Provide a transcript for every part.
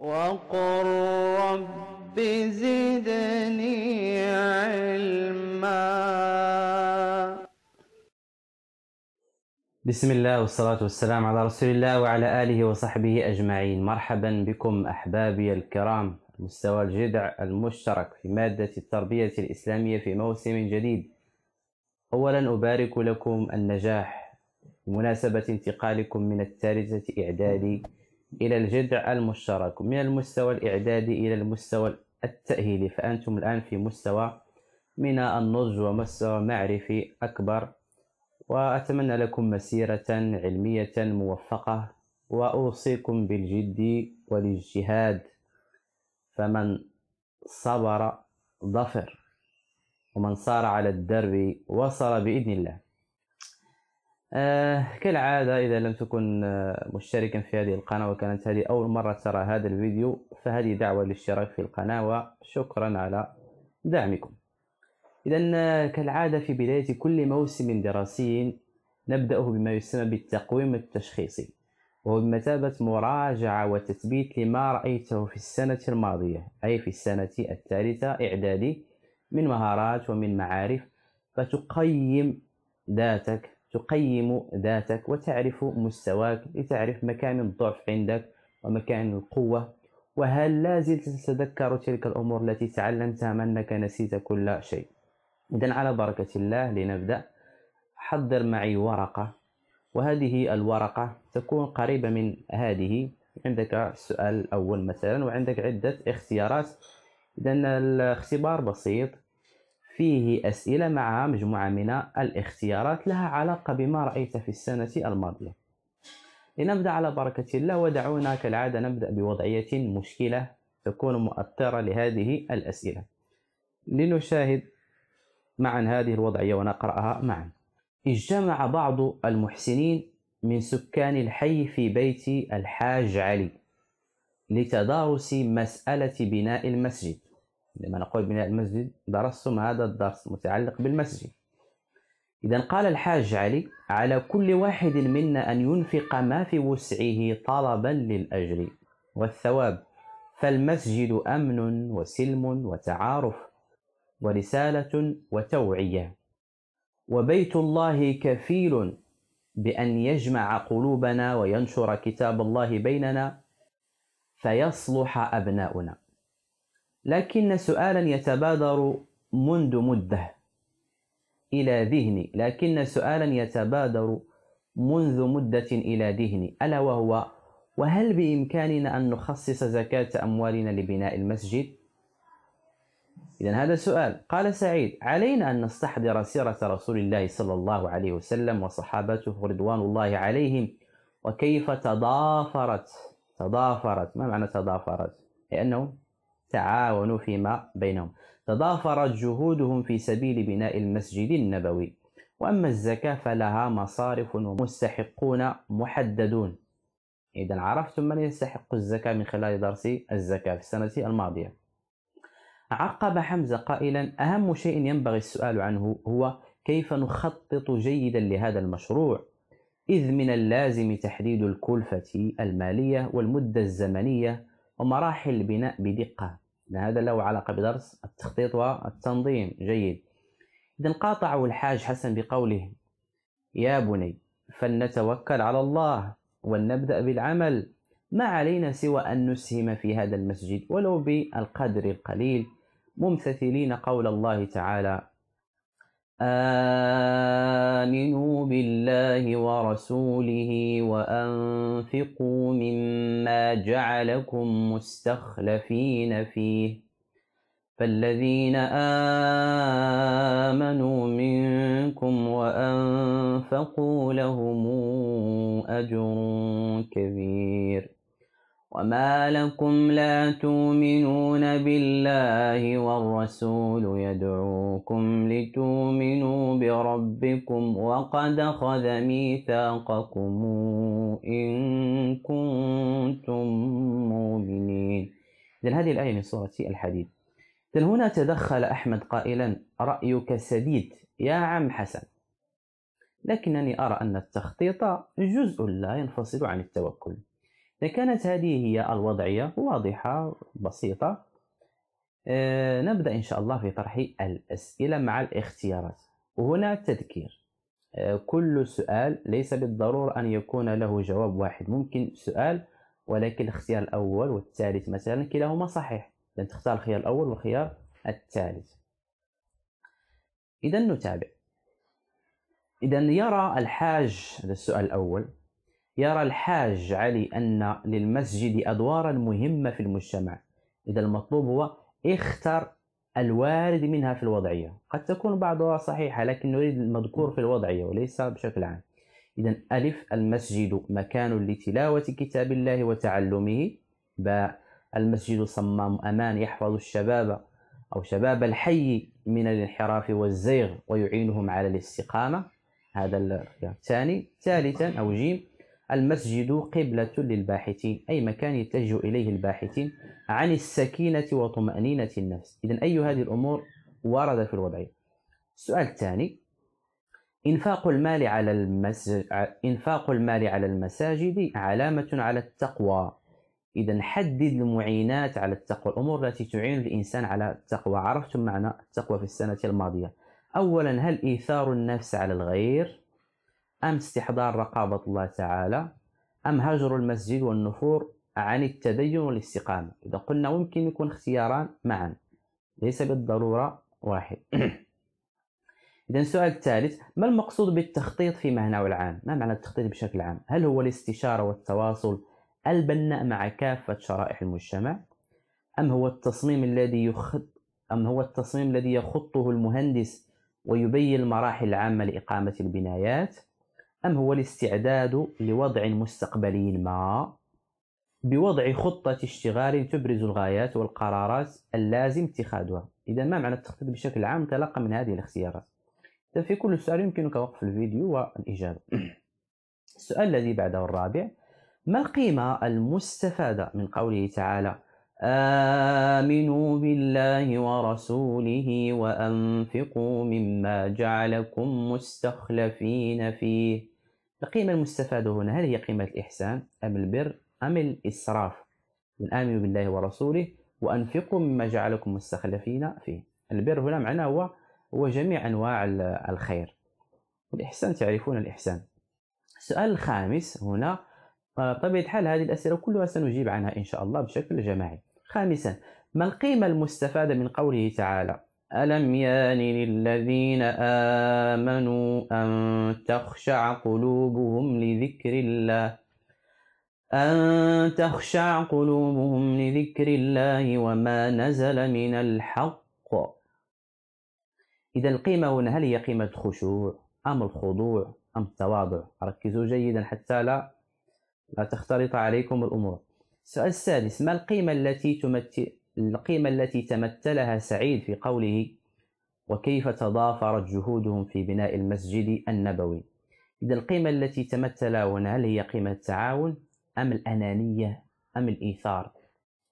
وقل رب زدني علما بسم الله والصلاة والسلام على رسول الله وعلى آله وصحبه أجمعين مرحبا بكم أحبابي الكرام مستوى الجدع المشترك في مادة التربية الإسلامية في موسم جديد أولا أبارك لكم النجاح بمناسبة انتقالكم من الثالثة إعدادي إلى الجذع المشترك من المستوى الإعدادي إلى المستوى التأهيلي فأنتم الآن في مستوى من النضج ومستوى معرفي أكبر وأتمنى لكم مسيرة علمية موفقة وأوصيكم بالجد والاجتهاد فمن صبر ظفر ومن صار على الدرب وصل بإذن الله آه كالعادة إذا لم تكن آه، مشتركا في هذه القناة وكانت هذه أول مرة ترى هذا الفيديو فهذه دعوة للاشتراك في القناة وشكرا على دعمكم إذا آه، كالعادة في بداية كل موسم دراسي نبدأه بما يسمى بالتقويم التشخيصي وهو بمثابة مراجعة وتثبيت لما رأيته في السنة الماضية أي في السنة الثالثة إعدادي من مهارات ومن معارف فتقيم ذاتك تقيم ذاتك وتعرف مستواك لتعرف مكان الضعف عندك ومكان القوة وهل لا زلت تتذكر تلك الأمور التي تعلمتها منك أنك نسيت كل شيء إذا على بركة الله لنبدأ حضر معي ورقة وهذه الورقة تكون قريبة من هذه عندك السؤال الأول مثلا وعندك عدة اختيارات إذا الاختبار بسيط فيه أسئلة مع مجموعة من الاختيارات لها علاقة بما رأيت في السنة الماضية لنبدأ على بركة الله ودعونا كالعادة نبدأ بوضعية مشكلة تكون مؤثرة لهذه الأسئلة لنشاهد معا هذه الوضعية ونقرأها معا اجتمع بعض المحسنين من سكان الحي في بيت الحاج علي لتدارس مسألة بناء المسجد لما نقول بناء المسجد درستم هذا الدرس متعلق بالمسجد إذا قال الحاج علي على كل واحد منا أن ينفق ما في وسعه طلبا للأجر والثواب فالمسجد أمن وسلم وتعارف ورسالة وتوعية وبيت الله كفيل بأن يجمع قلوبنا وينشر كتاب الله بيننا فيصلح أبناؤنا لكن سؤالا يتبادر منذ مدة إلى ذهني لكن سؤالا يتبادر منذ مدة إلى ذهني ألا وهو وهل بإمكاننا أن نخصص زكاة أموالنا لبناء المسجد؟ إذا هذا السؤال قال سعيد علينا أن نستحضر سيرة رسول الله صلى الله عليه وسلم وصحابته رضوان الله عليهم وكيف تضافرت تضافرت ما معنى تضافرت؟ لأنه تعاونوا فيما بينهم تضافرت جهودهم في سبيل بناء المسجد النبوي وأما الزكاة فلها مصارف ومستحقون محددون إذا عرفتم من يستحق الزكاة من خلال درس الزكاة في السنة الماضية عقب حمزة قائلا أهم شيء ينبغي السؤال عنه هو كيف نخطط جيدا لهذا المشروع إذ من اللازم تحديد الكلفة المالية والمدة الزمنية ومراحل البناء بدقة هذا له علاقة بدرس التخطيط والتنظيم جيد إذا قاطعه الحاج حسن بقوله يا بني فلنتوكل على الله ولنبدأ بالعمل ما علينا سوى أن نسهم في هذا المسجد ولو بالقدر القليل ممتثلين قول الله تعالى آمنوا بالله ورسوله وأنفقوا مما جعلكم مستخلفين فيه فالذين آمنوا منكم وأنفقوا لهم أجر كبير وما لكم لا تؤمنون بالله والرسول يدعوكم لتؤمنوا بربكم وقد أخذ ميثاقكم إن كنتم مؤمنين إذن هذه الآية من سورة الحديد إذن هنا تدخل أحمد قائلا رأيك سديد يا عم حسن لكنني أرى أن التخطيط جزء لا ينفصل عن التوكل إذا كانت هذه هي الوضعية واضحة بسيطة آه، نبدأ إن شاء الله في طرح الأسئلة مع الاختيارات وهنا تذكير آه، كل سؤال ليس بالضرورة أن يكون له جواب واحد ممكن سؤال ولكن الاختيار الأول والثالث مثلا كلاهما صحيح لن تختار الخيار الأول والخيار الثالث إذا نتابع إذا يرى الحاج هذا السؤال الأول يرى الحاج علي أن للمسجد أدوارا مهمة في المجتمع إذا المطلوب هو اختر الوارد منها في الوضعية قد تكون بعضها صحيحة لكن نريد المذكور في الوضعية وليس بشكل عام إذا ألف المسجد مكان لتلاوة كتاب الله وتعلمه باء المسجد صمام أمان يحفظ الشباب أو شباب الحي من الانحراف والزيغ ويعينهم على الاستقامة هذا الثاني ثالثا أو جيم المسجد قبلة للباحثين أي مكان يتجه إليه الباحثين عن السكينة وطمأنينة النفس إذا أي هذه الأمور ورد في الوضعية السؤال الثاني إنفاق المال على المسجد إنفاق المال على المساجد علامة على التقوى إذا حدد المعينات على التقوى الأمور التي تعين الإنسان على التقوى عرفتم معنى التقوى في السنة الماضية أولا هل إيثار النفس على الغير أم استحضار رقابة الله تعالى أم هجر المسجد والنفور عن التدين والاستقامة إذا قلنا ممكن يكون اختياران معا ليس بالضرورة واحد إذا السؤال الثالث ما المقصود بالتخطيط في معناه العام؟ ما معنى التخطيط بشكل عام؟ هل هو الاستشارة والتواصل البناء مع كافة شرائح المجتمع؟ أم هو التصميم الذي يخط أم هو التصميم الذي يخطه المهندس ويبين المراحل العامة لإقامة البنايات؟ أم هو الاستعداد لوضع مستقبلي ما بوضع خطة اشتغال تبرز الغايات والقرارات اللازم اتخاذها إذا ما معنى التخطيط بشكل عام تلقى من هذه الاختيارات إذا في كل سؤال يمكنك وقف الفيديو والإجابة السؤال الذي بعده الرابع ما القيمة المستفادة من قوله تعالى آمنوا بالله ورسوله وأنفقوا مما جعلكم مستخلفين فيه القيمة المستفادة هنا هل هي قيمة الإحسان أم البر أم الإسراف من آمنوا بالله ورسوله وأنفقوا مما جعلكم مستخلفين فيه البر هنا معناه هو هو جميع أنواع الخير الإحسان تعرفون الإحسان السؤال الخامس هنا آه، طبيعة الحال هذه الأسئلة كلها سنجيب عنها إن شاء الله بشكل جماعي خامسا ما القيمة المستفادة من قوله تعالى ألم يان للذين آمنوا أن تخشع قلوبهم لذكر الله أن تخشع قلوبهم لذكر الله وما نزل من الحق إذا القيمة هنا هل هي قيمة خشوع أم الخضوع أم التواضع ركزوا جيدا حتى لا لا تختلط عليكم الأمور السؤال السادس ما القيمة التي تمثل القيمة التي تمثلها سعيد في قوله وكيف تضافرت جهودهم في بناء المسجد النبوي إذا القيمة التي تمثل هنا هل هي قيمة التعاون أم الأنانية أم الإيثار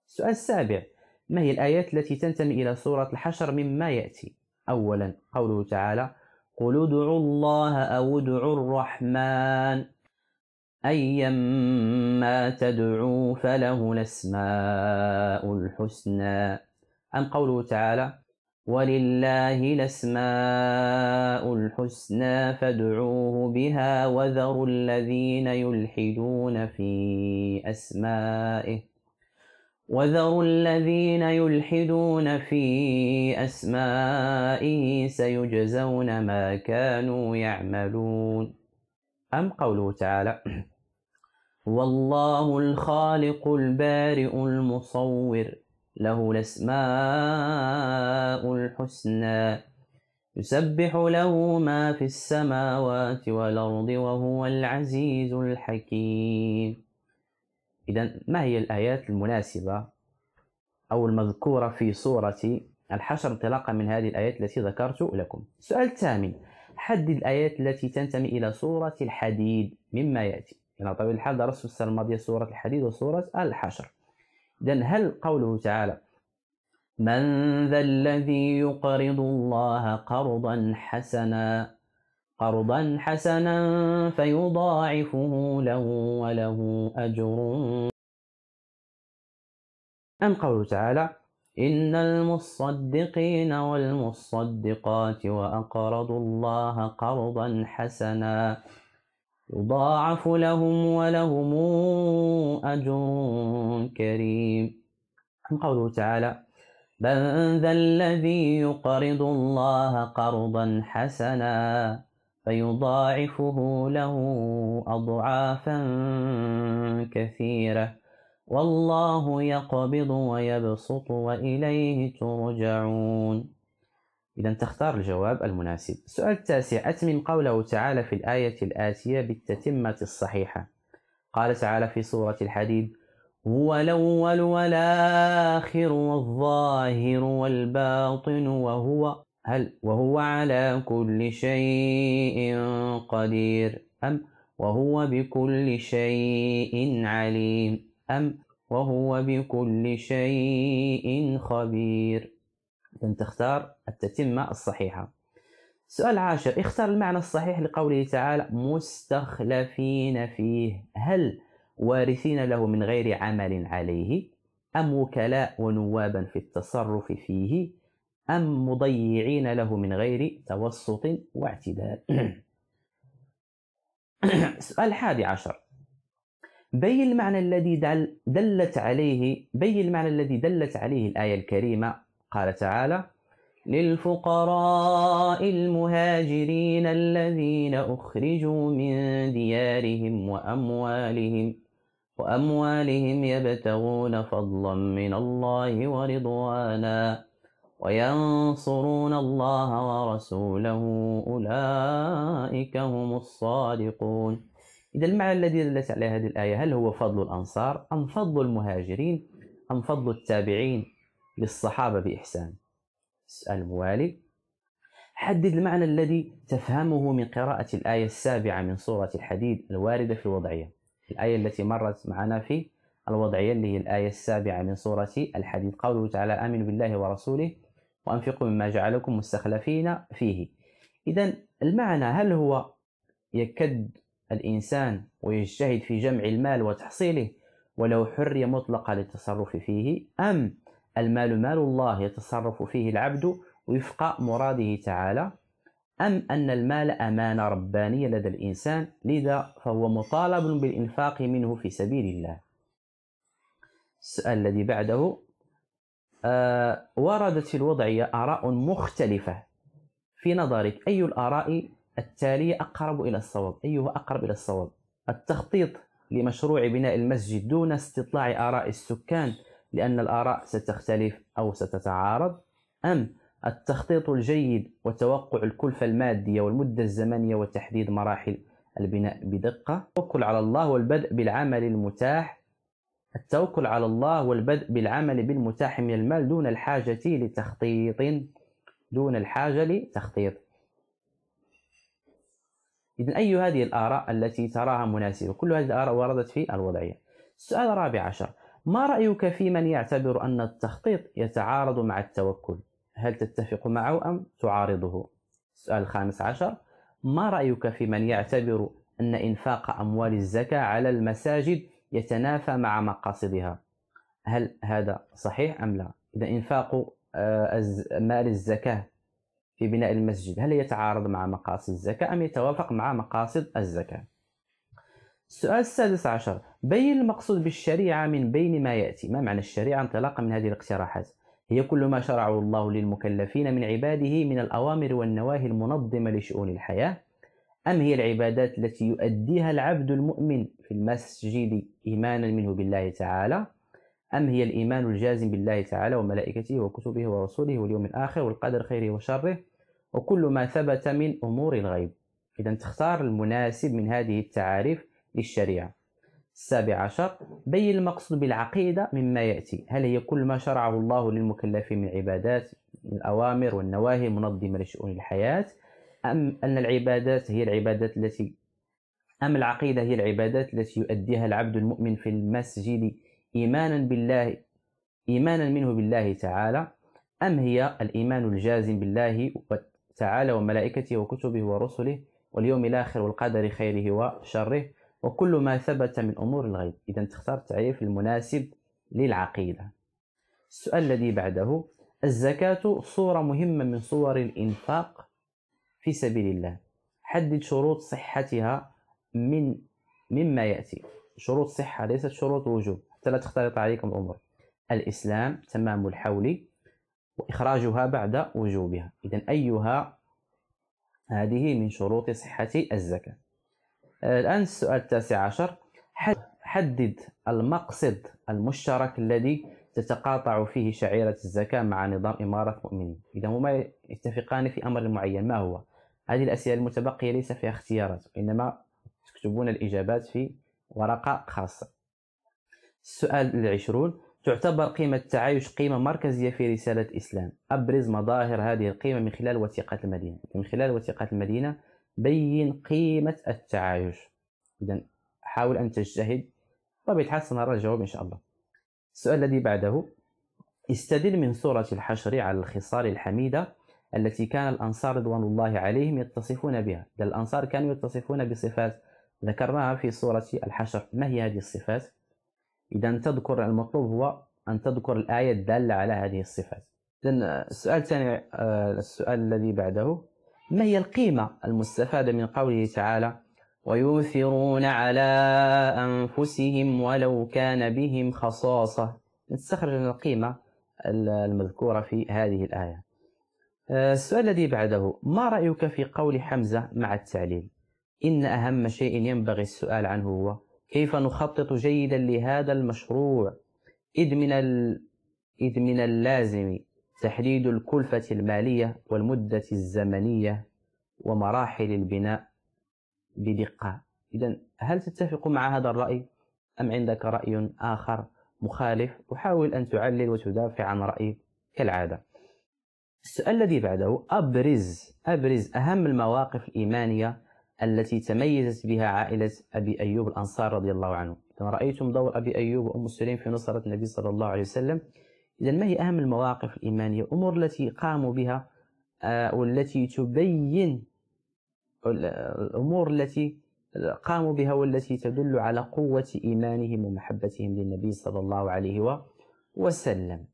السؤال السابع ما هي الآيات التي تنتمي إلى سورة الحشر مما يأتي أولا قوله تعالى قل ادعوا الله أو ادعوا الرحمن أيما تدعو فله الأسماء الحسنى أم قوله تعالى ولله الأسماء الحسنى فادعوه بها وذروا الذين يلحدون في أسمائه وذروا الذين يلحدون في أسمائه سيجزون ما كانوا يعملون أم قوله تعالى والله الخالق البارئ المصور له الأسماء الحسنى يسبح له ما في السماوات والأرض وهو العزيز الحكيم إذا ما هي الآيات المناسبة أو المذكورة في سورة الحشر انطلاقا من هذه الآيات التي ذكرت لكم السؤال الثامن حدد الآيات التي تنتمي إلى سورة الحديد مما يأتي إلى طويل الحال درست في السنة الماضية سورة الحديد وسورة الحشر إذا هل قوله تعالى من ذا الذي يقرض الله قرضا حسنا قرضا حسنا فيضاعفه له وله أجر أم قوله تعالى إن المصدقين والمصدقات وأقرضوا الله قرضا حسنا يضاعف لهم ولهم أجر كريم قوله تعالى من ذا الذي يقرض الله قرضا حسنا فيضاعفه له أضعافا كثيرة والله يقبض ويبسط وإليه ترجعون إذا تختار الجواب المناسب السؤال التاسع أتمم قوله تعالى في الآية الآتية بالتتمة الصحيحة قال تعالى في سورة الحديد هو الأول والآخر والظاهر والباطن وهو هل وهو على كل شيء قدير أم وهو بكل شيء عليم أم وهو بكل شيء خبير إذن تختار التتمة الصحيحة سؤال عاشر اختار المعنى الصحيح لقوله تعالى مستخلفين فيه هل وارثين له من غير عمل عليه أم وكلاء ونوابا في التصرف فيه أم مضيعين له من غير توسط واعتدال سؤال حادي عشر بين المعنى الذي دل دلت عليه بين المعنى الذي دلت عليه الآية الكريمة قال تعالى للفقراء المهاجرين الذين أخرجوا من ديارهم وأموالهم وأموالهم يبتغون فضلا من الله ورضوانا وينصرون الله ورسوله أولئك هم الصادقون إذا المعنى الذي دلت عليه هذه الآية هل هو فضل الأنصار أم فضل المهاجرين أم فضل التابعين للصحابة بإحسان السؤال الموالي حدد المعنى الذي تفهمه من قراءة الآية السابعة من سورة الحديد الواردة في الوضعية الآية التي مرت معنا في الوضعية اللي هي الآية السابعة من سورة الحديد قوله تعالى آمنوا بالله ورسوله وأنفقوا مما جعلكم مستخلفين فيه إذا المعنى هل هو يكد الإنسان ويجتهد في جمع المال وتحصيله ولو حرية مطلقة للتصرف فيه أم المال مال الله يتصرف فيه العبد وفق مراده تعالى أم أن المال أمانة ربانية لدى الإنسان لذا فهو مطالب بالإنفاق منه في سبيل الله السؤال الذي بعده آه وردت في الوضعية آراء مختلفة في نظرك أي الآراء التالية أقرب إلى الصواب أيها أقرب إلى الصواب التخطيط لمشروع بناء المسجد دون استطلاع آراء السكان لأن الآراء ستختلف أو ستتعارض أم التخطيط الجيد وتوقع الكلفة المادية والمدة الزمنية وتحديد مراحل البناء بدقة التوكل على الله والبدء بالعمل المتاح التوكل على الله والبدء بالعمل بالمتاح من المال دون الحاجة لتخطيط دون الحاجة لتخطيط إذا أي هذه الآراء التي تراها مناسبة كل هذه الآراء وردت في الوضعية السؤال الرابع عشر ما رأيك في من يعتبر أن التخطيط يتعارض مع التوكل هل تتفق معه أم تعارضه السؤال الخامس عشر ما رأيك في من يعتبر أن إنفاق أموال الزكاة على المساجد يتنافى مع مقاصدها هل هذا صحيح أم لا إذا إنفاق آه، مال الزكاة في بناء المسجد هل يتعارض مع مقاصد الزكاة أم يتوافق مع مقاصد الزكاة؟ السؤال السادس عشر بين المقصود بالشريعة من بين ما يأتي ما معنى الشريعة انطلاقا من هذه الاقتراحات هي كل ما شرعه الله للمكلفين من عباده من الأوامر والنواهي المنظمة لشؤون الحياة أم هي العبادات التي يؤديها العبد المؤمن في المسجد إيمانا منه بالله تعالى أم هي الإيمان الجازم بالله تعالى وملائكته وكتبه ورسوله واليوم الآخر والقدر خيره وشره وكل ما ثبت من أمور الغيب إذا تختار المناسب من هذه التعاريف للشريعة السابع عشر بين المقصود بالعقيدة مما يأتي هل هي كل ما شرعه الله للمكلفين من عبادات الأوامر والنواهي المنظمة لشؤون الحياة أم أن العبادات هي العبادات التي أم العقيدة هي العبادات التي يؤديها العبد المؤمن في المسجد إيمانا بالله إيمانا منه بالله تعالى أم هي الإيمان الجازم بالله تعالى وملائكته وكتبه ورسله واليوم الآخر والقدر خيره وشره وكل ما ثبت من أمور الغيب إذا تختار التعريف المناسب للعقيدة السؤال الذي بعده الزكاة صورة مهمة من صور الإنفاق في سبيل الله حدد شروط صحتها من مما يأتي شروط صحة ليست شروط وجوب حتى لا تختلط عليكم الأمور الإسلام تمام الحول وإخراجها بعد وجوبها إذا أيها هذه من شروط صحة الزكاة الآن السؤال التاسع عشر حدد المقصد المشترك الذي تتقاطع فيه شعيرة الزكاة مع نظام إمارة المؤمنين إذا هما يتفقان في أمر معين ما هو؟ هذه الأسئلة المتبقية ليس فيها اختيارات وإنما تكتبون الإجابات في ورقة خاصة السؤال العشرون تعتبر قيمة التعايش قيمة مركزية في رسالة الإسلام أبرز مظاهر هذه القيمة من خلال وثيقة المدينة من خلال وثيقة المدينة بين قيمة التعايش إذا حاول أن تجتهد وبالحال سنرى الجواب إن شاء الله السؤال الذي بعده استدل من سورة الحشر على الخصال الحميدة التي كان الأنصار رضوان الله عليهم يتصفون بها الأنصار كانوا يتصفون بصفات ذكرناها في سورة الحشر ما هي هذه الصفات؟ إذا تذكر المطلوب هو أن تذكر الآية الدالة على هذه الصفات إذا السؤال الثاني آه، السؤال الذي بعده ما هي القيمة المستفادة من قوله تعالى ويؤثرون على أنفسهم ولو كان بهم خصاصة نستخرج القيمة المذكورة في هذه الآية آه، السؤال الذي بعده ما رأيك في قول حمزة مع التعليل إن أهم شيء ينبغي السؤال عنه هو كيف نخطط جيدا لهذا المشروع إذ من, ال... إذ من اللازم تحديد الكلفة المالية والمدة الزمنية ومراحل البناء بدقة إذا هل تتفق مع هذا الرأي أم عندك رأي آخر مخالف وحاول أن تعلل وتدافع عن رأيك كالعادة السؤال الذي بعده أبرز أبرز أهم المواقف الإيمانية التي تميزت بها عائلة أبي أيوب الأنصار رضي الله عنه إذا رأيتم دور أبي أيوب وأم سليم في نصرة النبي صلى الله عليه وسلم إذا ما هي أهم المواقف الإيمانية الأمور التي قاموا بها آه، والتي تبين الأمور التي قاموا بها والتي تدل على قوة إيمانهم ومحبتهم للنبي صلى الله عليه وسلم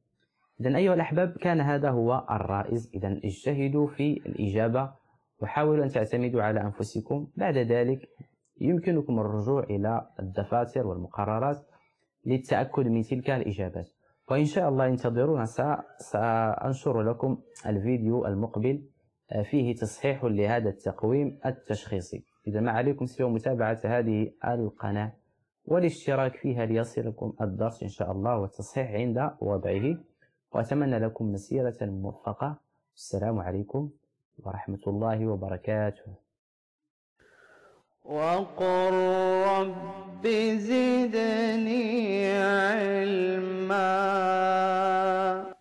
إذا أيها الأحباب كان هذا هو الرائز إذا اجتهدوا في الإجابة وحاولوا أن تعتمدوا على أنفسكم بعد ذلك يمكنكم الرجوع إلى الدفاتر والمقررات للتأكد من تلك الإجابات وإن شاء الله انتظرونا سأنشر لكم الفيديو المقبل آه، فيه تصحيح لهذا التقويم التشخيصي إذا ما عليكم سوى متابعة هذه القناة والاشتراك فيها ليصلكم الدرس إن شاء الله والتصحيح عند وضعه وأتمنى لكم مسيرة موفقة السلام عليكم ورحمة الله وبركاته وقل رب زدني علما